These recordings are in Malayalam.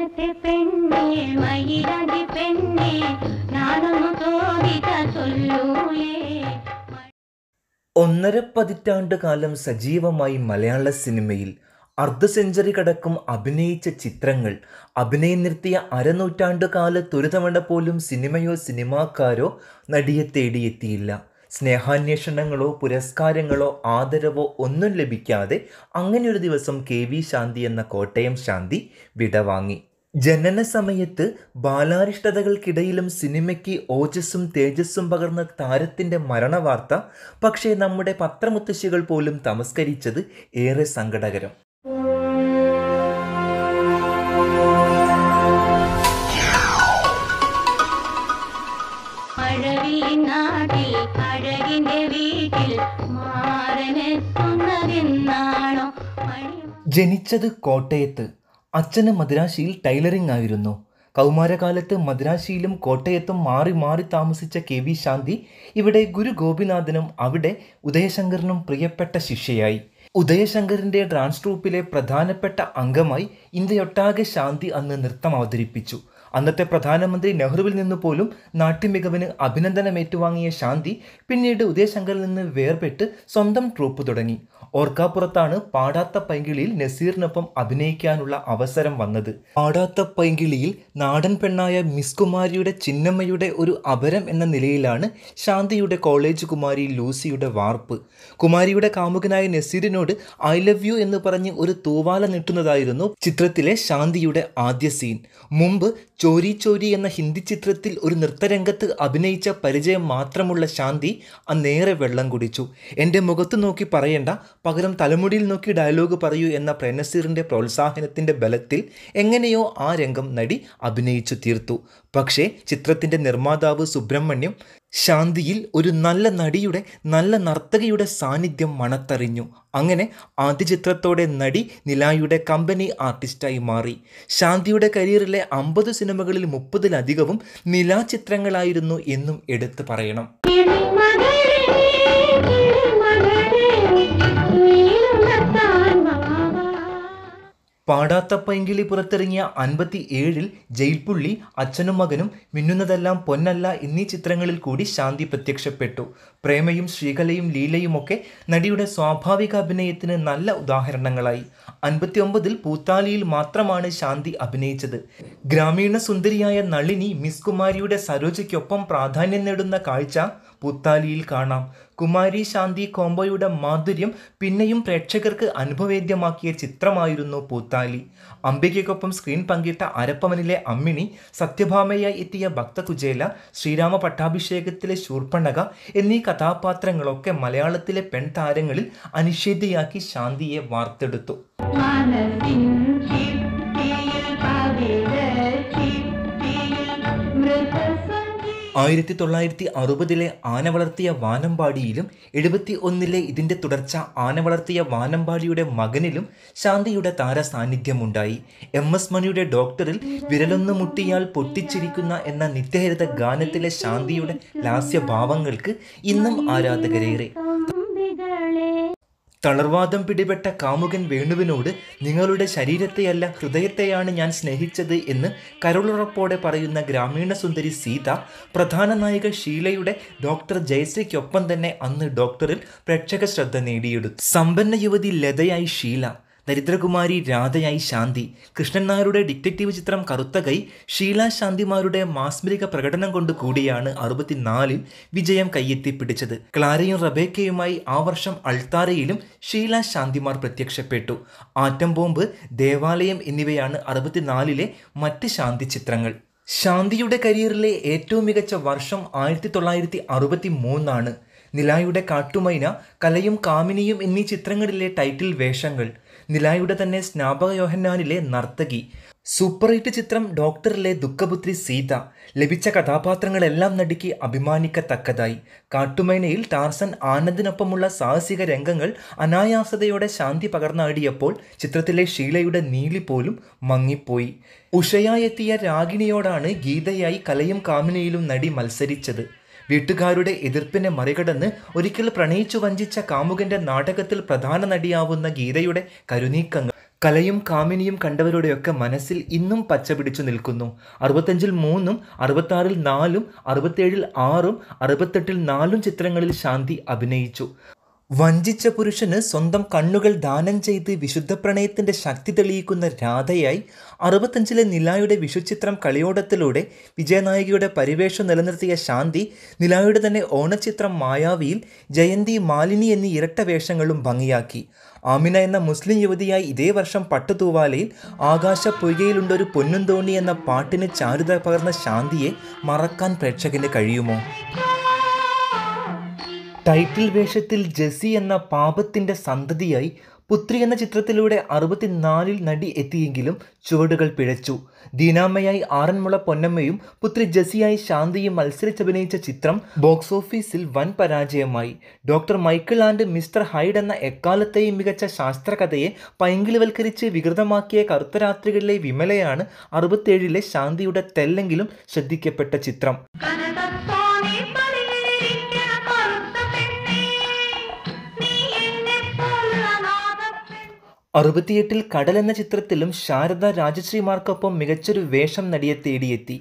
ಗಾನತೆ ಪೆಣ್ಣೆ ಮೈರಾಗಿ ಪೆಣ್ಣೆ ನಾನೊಂದು ತೋರಿದ ചൊല്ലൂലേ ഒന്നര പതിറ്റാണ്ട് കാലം സജീവമായി മലയാള സിനിമയിൽ അർദ്ധ സെഞ്ചുറി കടക്കും അഭിനയിച്ച ചിത്രങ്ങൾ അഭിനയം നിർത്തിയ അരനൂറ്റാണ്ട് കാല ഒരു പോലും സിനിമയോ സിനിമാക്കാരോ നടിയെ തേടിയെത്തിയില്ല സ്നേഹാന്വേഷണങ്ങളോ പുരസ്കാരങ്ങളോ ആദരവോ ഒന്നും ലഭിക്കാതെ അങ്ങനെ ഒരു ദിവസം കെ വി ശാന്തി എന്ന കോട്ടയം ശാന്തി വിടവാങ്ങി ജനന സമയത്ത് ബാലാരിഷ്ടതകൾക്കിടയിലും സിനിമയ്ക്ക് ഓജസ്സും തേജസ്സും പകർന്ന താരത്തിൻ്റെ മരണവാർത്ത പക്ഷേ നമ്മുടെ പത്രമുത്തശ്ശികൾ പോലും തമസ്കരിച്ചത് ഏറെ സങ്കടകരം ജനിച്ചത് കോട്ടയത്ത് അച്ഛന് മദ്രാശിയിൽ ടൈലറിംഗ് ആയിരുന്നു കൗമാരകാലത്ത് മദ്രാശിയിലും കോട്ടയത്തും മാറി മാറി താമസിച്ച കെ വി ശാന്തി ഇവിടെ ഗുരു ഗോപിനാഥനും അവിടെ ഉദയശങ്കറിനും പ്രിയപ്പെട്ട ശിഷ്യയായി ഉദയശങ്കറിൻ്റെ ഡാൻസ് ട്രൂപ്പിലെ പ്രധാനപ്പെട്ട അംഗമായി ഇന്ത്യയൊട്ടാകെ ശാന്തി അന്ന് നൃത്തം അവതരിപ്പിച്ചു അന്നത്തെ പ്രധാനമന്ത്രി നെഹ്റുവിൽ നിന്ന് പോലും നാട്യമികവിന് അഭിനന്ദനം ശാന്തി പിന്നീട് ഉദയശങ്കറിൽ നിന്ന് വേർപെട്ട് സ്വന്തം ട്രൂപ്പ് തുടങ്ങി ഓർക്കാപ്പുറത്താണ് പാടാത്ത പൈങ്കിളിയിൽ നസീറിനൊപ്പം അഭിനയിക്കാനുള്ള അവസരം വന്നത് പാടാത്ത പൈങ്കിളിയിൽ നാടൻ പെണ്ണായ മിസ് കുമാരിയുടെ ചിന്നമ്മയുടെ ഒരു അപരം എന്ന നിലയിലാണ് ശാന്തിയുടെ കോളേജ് കുമാരി ലൂസിയുടെ വാർപ്പ് കുമാരിയുടെ കാമുകനായ നസീറിനോട് ഐ ലവ് യു എന്ന് പറഞ്ഞ് ഒരു തൂവാല നീട്ടുന്നതായിരുന്നു ചിത്രത്തിലെ ശാന്തിയുടെ ആദ്യ സീൻ മുമ്പ് ചോരി ചോരി എന്ന ഹിന്ദി ചിത്രത്തിൽ ഒരു നൃത്തരംഗത്ത് അഭിനയിച്ച പരിചയം മാത്രമുള്ള ശാന്തി അന്നേറെ വെള്ളം കുടിച്ചു എൻ്റെ മുഖത്ത് നോക്കി പറയേണ്ട പകരം തലമുടിയിൽ നോക്കി ഡയലോഗ് പറയൂ എന്ന പ്രേനസീറിൻ്റെ പ്രോത്സാഹനത്തിൻ്റെ ബലത്തിൽ എങ്ങനെയോ ആ രംഗം നടി അഭിനയിച്ചു തീർത്തു പക്ഷേ ചിത്രത്തിൻ്റെ നിർമ്മാതാവ് സുബ്രഹ്മണ്യം ശാന്തിയിൽ ഒരു നല്ല നടിയുടെ നല്ല നർത്തകിയുടെ സാന്നിധ്യം മണത്തറിഞ്ഞു അങ്ങനെ ആദ്യ ചിത്രത്തോടെ നടി നിലായുടെ കമ്പനി ആർട്ടിസ്റ്റായി മാറി ശാന്തിയുടെ കരിയറിലെ അമ്പത് സിനിമകളിൽ മുപ്പതിലധികവും നിലാ ചിത്രങ്ങളായിരുന്നു എന്നും എടുത്തു പറയണം പാടാത്ത പൈങ്കിളി പുറത്തിറങ്ങിയ അൻപത്തി ഏഴിൽ ജയിൽപുള്ളി അച്ഛനും മകനും മിന്നുന്നതെല്ലാം പൊന്നല്ല എന്നീ ചിത്രങ്ങളിൽ കൂടി ശാന്തി പ്രത്യക്ഷപ്പെട്ടു പ്രേമയും ശ്രീകലയും ലീലയുമൊക്കെ നടിയുടെ സ്വാഭാവിക അഭിനയത്തിന് നല്ല ഉദാഹരണങ്ങളായി അൻപത്തി ഒമ്പതിൽ പൂത്താലിയിൽ മാത്രമാണ് ശാന്തി അഭിനയിച്ചത് ഗ്രാമീണ സുന്ദരിയായ നളിനി മിസ് കുമാരിയുടെ സരോജയ്ക്കൊപ്പം പ്രാധാന്യം നേടുന്ന കാഴ്ച പൂത്താലിയിൽ കാണാം കുമാരി ശാന്തി കോംബോയുടെ മാധുര്യം പിന്നെയും പ്രേക്ഷകർക്ക് അനുഭവേദ്യമാക്കിയ ചിത്രമായിരുന്നു പൂത്താലി അംബികയ്ക്കൊപ്പം സ്ക്രീൻ പങ്കിട്ട അരപ്പവനിലെ അമ്മിണി സത്യഭാമയായി എത്തിയ ഭക്തകുചേല ശ്രീരാമ പട്ടാഭിഷേകത്തിലെ ശൂർപ്പണക എന്നീ കഥാപാത്രങ്ങളൊക്കെ മലയാളത്തിലെ പെൺതാരങ്ങളിൽ അനിഷേധിയാക്കി ശാന്തിയെ വാർത്തെടുത്തു ആയിരത്തി തൊള്ളായിരത്തി അറുപതിലെ ആന വളർത്തിയ വാനമ്പാടിയിലും എഴുപത്തി ഒന്നിലെ ഇതിൻ്റെ തുടർച്ച ആന വളർത്തിയ വാനമ്പാടിയുടെ മകനിലും ശാന്തിയുടെ താര സാന്നിധ്യമുണ്ടായി എം എസ് മണിയുടെ ഡോക്ടറിൽ വിരലൊന്നു മുട്ടിയാൽ പൊട്ടിച്ചിരിക്കുന്ന എന്ന നിത്യഹരിത ഗാനത്തിലെ ശാന്തിയുടെ ലാസ്യഭാവങ്ങൾക്ക് ഇന്നും ആരാധകരേറെ തളർവാദം പിടിപെട്ട കാമുകൻ വേണുവിനോട് നിങ്ങളുടെ ശരീരത്തെയല്ല ഹൃദയത്തെയാണ് ഞാൻ സ്നേഹിച്ചത് എന്ന് കരുളുറപ്പോടെ പറയുന്ന ഗ്രാമീണ സുന്ദരി സീത പ്രധാന നായിക ഷീലയുടെ ഡോക്ടർ ജയശ്രീക്കൊപ്പം തന്നെ അന്ന് ഡോക്ടറിൽ പ്രേക്ഷക ശ്രദ്ധ നേടിയെടുത്തു സമ്പന്ന യുവതി ലതയായി ഷീല ദരിദ്രകുമാരി രാധയായി ശാന്തി കൃഷ്ണൻ നായരുടെ ഡിറ്റക്റ്റീവ് ചിത്രം കറുത്ത കൈ ഷീല ശാന്തിമാരുടെ മാസ്മരിക പ്രകടനം കൊണ്ട് കൂടിയാണ് അറുപത്തിനാലിൽ വിജയം കയ്യെത്തി പിടിച്ചത് ക്ലാരയും റബേക്കയുമായി ആ വർഷം അൾത്താരയിലും ഷീല ശാന്തിമാർ പ്രത്യക്ഷപ്പെട്ടു ആറ്റം ബോംബ് ദേവാലയം എന്നിവയാണ് അറുപത്തിനാലിലെ മറ്റ് ശാന്തി ചിത്രങ്ങൾ ശാന്തിയുടെ കരിയറിലെ ഏറ്റവും മികച്ച വർഷം ആയിരത്തി തൊള്ളായിരത്തി അറുപത്തി മൂന്നാണ് നിലായുടെ കാട്ടുമൈന കലയും കാമിനിയും എന്നീ ചിത്രങ്ങളിലെ ടൈറ്റിൽ വേഷങ്ങൾ നിലായുടെ തന്നെ സ്നാപക യോഹന്നാനിലെ നർത്തകി സൂപ്പർ ഹിറ്റ് ചിത്രം ഡോക്ടറിലെ ദുഃഖപുത്രി സീത ലഭിച്ച കഥാപാത്രങ്ങളെല്ലാം നടുക്കി അഭിമാനിക്കത്തക്കതായി കാട്ടുമൈനയിൽ ടാർസൻ ആനന്ദിനൊപ്പമുള്ള സാഹസിക രംഗങ്ങൾ അനായാസതയോടെ ശാന്തി പകർന്നാടിയപ്പോൾ ചിത്രത്തിലെ ഷീലയുടെ നീലി പോലും മങ്ങിപ്പോയി ഉഷയായെത്തിയ രാഗിണിയോടാണ് ഗീതയായി കലയും കാമിനയിലും നടി മത്സരിച്ചത് വീട്ടുകാരുടെ എതിർപ്പിനെ മറികടന്ന് ഒരിക്കൽ പ്രണയിച്ചു വഞ്ചിച്ച കാമുകന്റെ നാടകത്തിൽ പ്രധാന നടിയാവുന്ന ഗീതയുടെ കരുനീക്കങ്ങൾ കലയും കാമിനിയും കണ്ടവരുടെയൊക്കെ മനസ്സിൽ ഇന്നും പച്ച പിടിച്ചു നിൽക്കുന്നു അറുപത്തഞ്ചിൽ മൂന്നും അറുപത്താറിൽ നാലും അറുപത്തേഴിൽ ആറും അറുപത്തെട്ടിൽ നാലും ചിത്രങ്ങളിൽ ശാന്തി അഭിനയിച്ചു വഞ്ചിച്ച പുരുഷന് സ്വന്തം കണ്ണുകൾ ദാനം ചെയ്ത് വിശുദ്ധ പ്രണയത്തിൻ്റെ ശക്തി തെളിയിക്കുന്ന രാധയായി അറുപത്തഞ്ചിലെ നിലായുടെ വിഷുചിത്രം കളിയോടത്തിലൂടെ വിജയനായികയുടെ പരിവേഷം നിലനിർത്തിയ ശാന്തി നിലായുടെ തന്നെ ഓണചിത്രം മായാവിയിൽ ജയന്തി മാലിനി എന്നീ ഇരട്ട വേഷങ്ങളും ഭംഗിയാക്കി ആമിന എന്ന മുസ്ലിം യുവതിയായി ഇതേ വർഷം പട്ടുതൂവാലയിൽ ആകാശ പൊയ്കയിലുണ്ടൊരു പൊന്നും തോണി എന്ന പാട്ടിന് ചാരുത പകർന്ന ശാന്തിയെ മറക്കാൻ പ്രേക്ഷകന് കഴിയുമോ ടൈറ്റിൽ വേഷത്തിൽ ജെസ്സി എന്ന പാപത്തിൻ്റെ സന്തതിയായി പുത്രി എന്ന ചിത്രത്തിലൂടെ അറുപത്തിനാലിൽ നടി എത്തിയെങ്കിലും ചുവടുകൾ പിഴച്ചു ദീനാമ്മയായി ആറന്മുള പൊന്നമ്മയും പുത്രി ജസിയായി ശാന്തിയും മത്സരിച്ചഭിനയിച്ച ചിത്രം ബോക്സ് ഓഫീസിൽ വൻ പരാജയമായി doctor Michael and mister Hyde എന്ന എക്കാലത്തെയും മികച്ച ശാസ്ത്രകഥയെ പൈങ്കിളിവൽക്കരിച്ച് വികൃതമാക്കിയ കറുത്തരാത്രികളിലെ വിമലയാണ് അറുപത്തേഴിലെ ശാന്തിയുടെ തെല്ലെങ്കിലും ശ്രദ്ധിക്കപ്പെട്ട ചിത്രം അറുപത്തിയെട്ടിൽ കടൽ എന്ന ചിത്രത്തിലും ശാരദ രാജശ്രീമാർക്കൊപ്പം മികച്ചൊരു വേഷം നടിയെ തേടിയെത്തി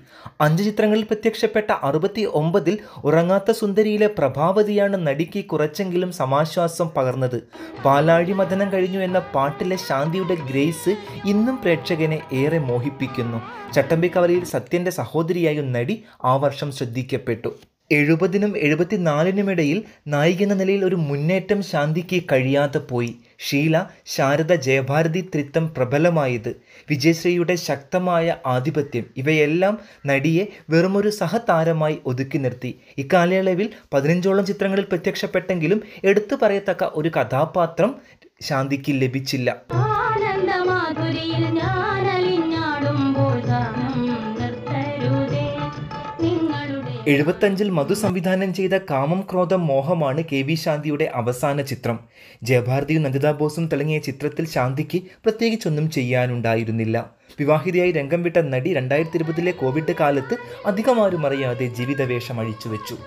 അഞ്ച് ചിത്രങ്ങളിൽ പ്രത്യക്ഷപ്പെട്ട അറുപത്തി ഒമ്പതിൽ ഉറങ്ങാത്ത സുന്ദരിയിലെ പ്രഭാവതിയാണ് നടിക്ക് കുറച്ചെങ്കിലും സമാശ്വാസം പകർന്നത് പാലാഴി മഥനം കഴിഞ്ഞു എന്ന പാട്ടിലെ ശാന്തിയുടെ ഗ്രേസ് ഇന്നും പ്രേക്ഷകനെ ഏറെ മോഹിപ്പിക്കുന്നു ചട്ടമ്പിക്കവലയിൽ സത്യന്റെ സഹോദരിയായും നടി ആ വർഷം ശ്രദ്ധിക്കപ്പെട്ടു എഴുപതിനും എഴുപത്തിനാലിനുമിടയിൽ എന്ന നിലയിൽ ഒരു മുന്നേറ്റം ശാന്തിക്ക് കഴിയാതെ പോയി ഷീല ശാരദ ജയഭാരതി ത്രിത്വം പ്രബലമായത് വിജയശ്രീയുടെ ശക്തമായ ആധിപത്യം ഇവയെല്ലാം നടിയെ വെറുമൊരു സഹതാരമായി ഒതുക്കി നിർത്തി ഇക്കാലയളവിൽ പതിനഞ്ചോളം ചിത്രങ്ങളിൽ പ്രത്യക്ഷപ്പെട്ടെങ്കിലും എടുത്തു പറയത്തക്ക ഒരു കഥാപാത്രം ശാന്തിക്ക് ലഭിച്ചില്ല ആനന്ദമാധുരിയിൽ ഞാൻ എഴുപത്തഞ്ചിൽ മധു സംവിധാനം ചെയ്ത കാമം ക്രോധം മോഹമാണ് കെ വി ശാന്തിയുടെ അവസാന ചിത്രം ജയഭാരതിയും നന്ദിതാ ബോസും തിളങ്ങിയ ചിത്രത്തിൽ ശാന്തിക്ക് പ്രത്യേകിച്ചൊന്നും ചെയ്യാനുണ്ടായിരുന്നില്ല വിവാഹിതയായി രംഗം വിട്ട നടി രണ്ടായിരത്തി ഇരുപതിലെ കോവിഡ് കാലത്ത് അധികമാരും അറിയാതെ ജീവിതവേഷം അഴിച്ചുവെച്ചു